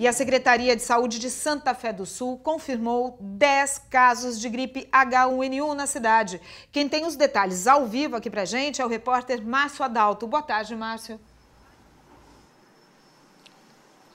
E a Secretaria de Saúde de Santa Fé do Sul confirmou 10 casos de gripe H1N1 na cidade. Quem tem os detalhes ao vivo aqui pra gente é o repórter Márcio Adalto. Boa tarde, Márcio.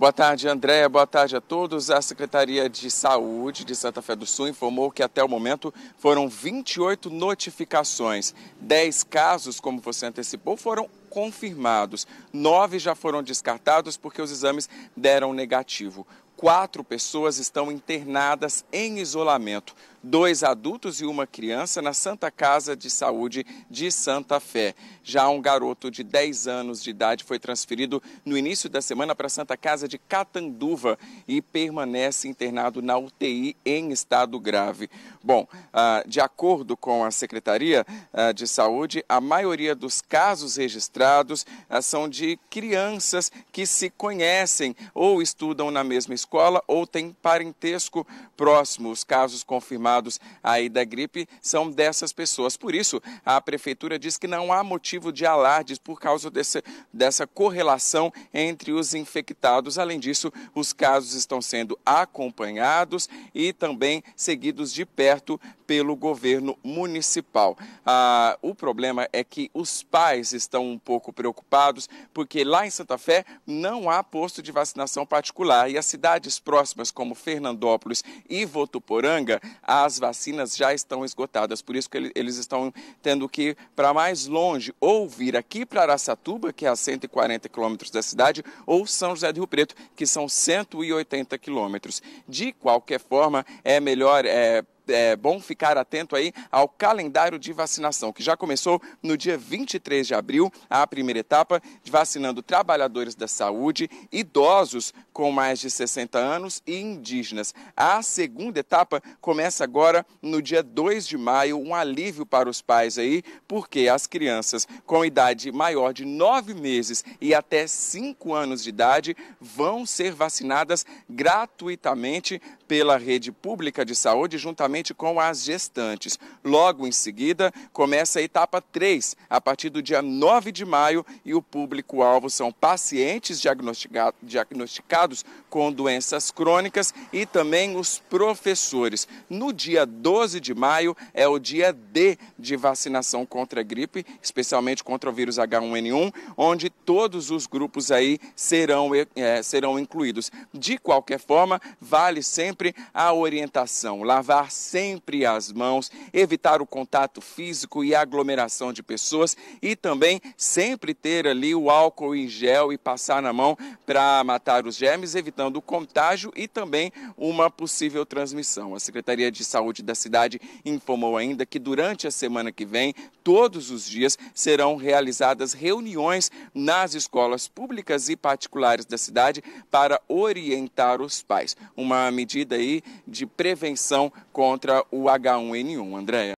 Boa tarde, Andréia. Boa tarde a todos. A Secretaria de Saúde de Santa Fé do Sul informou que até o momento foram 28 notificações. 10 casos, como você antecipou, foram confirmados. Nove já foram descartados porque os exames deram negativo. Quatro pessoas estão internadas em isolamento dois adultos e uma criança na Santa Casa de Saúde de Santa Fé. Já um garoto de 10 anos de idade foi transferido no início da semana para a Santa Casa de Catanduva e permanece internado na UTI em estado grave. Bom, ah, de acordo com a Secretaria ah, de Saúde, a maioria dos casos registrados ah, são de crianças que se conhecem ou estudam na mesma escola ou têm parentesco próximo. Os casos confirmados infectados aí da gripe são dessas pessoas. Por isso, a prefeitura diz que não há motivo de alardes por causa desse, dessa correlação entre os infectados. Além disso, os casos estão sendo acompanhados e também seguidos de perto pelo governo municipal. Ah, o problema é que os pais estão um pouco preocupados, porque lá em Santa Fé não há posto de vacinação particular e as cidades próximas, como Fernandópolis e Votuporanga, há as vacinas já estão esgotadas, por isso que eles estão tendo que ir para mais longe, ou vir aqui para Aracatuba, que é a 140 quilômetros da cidade, ou São José do Rio Preto, que são 180 quilômetros. De qualquer forma, é melhor é, é bom ficar atento aí ao calendário de vacinação, que já começou no dia 23 de abril, a primeira etapa, vacinando trabalhadores da saúde, idosos com mais de 60 anos e indígenas. A segunda etapa começa agora no dia 2 de maio, um alívio para os pais aí, porque as crianças com idade maior de 9 meses e até 5 anos de idade vão ser vacinadas gratuitamente pela rede pública de saúde juntamente com as gestantes. Logo em seguida, começa a etapa 3, a partir do dia 9 de maio, e o público-alvo são pacientes diagnosticados com doenças crônicas e também os professores. No dia 12 de maio é o dia D de vacinação contra a gripe, especialmente contra o vírus H1N1, onde todos os grupos aí serão, é, serão incluídos. De qualquer forma, vale sempre sempre a orientação: lavar sempre as mãos, evitar o contato físico e aglomeração de pessoas e também sempre ter ali o álcool em gel e passar na mão para matar os germes, evitando o contágio e também uma possível transmissão. A Secretaria de Saúde da cidade informou ainda que durante a semana que vem, todos os dias, serão realizadas reuniões nas escolas públicas e particulares da cidade para orientar os pais. Uma medida medida aí de prevenção contra o H1N1. Andréia.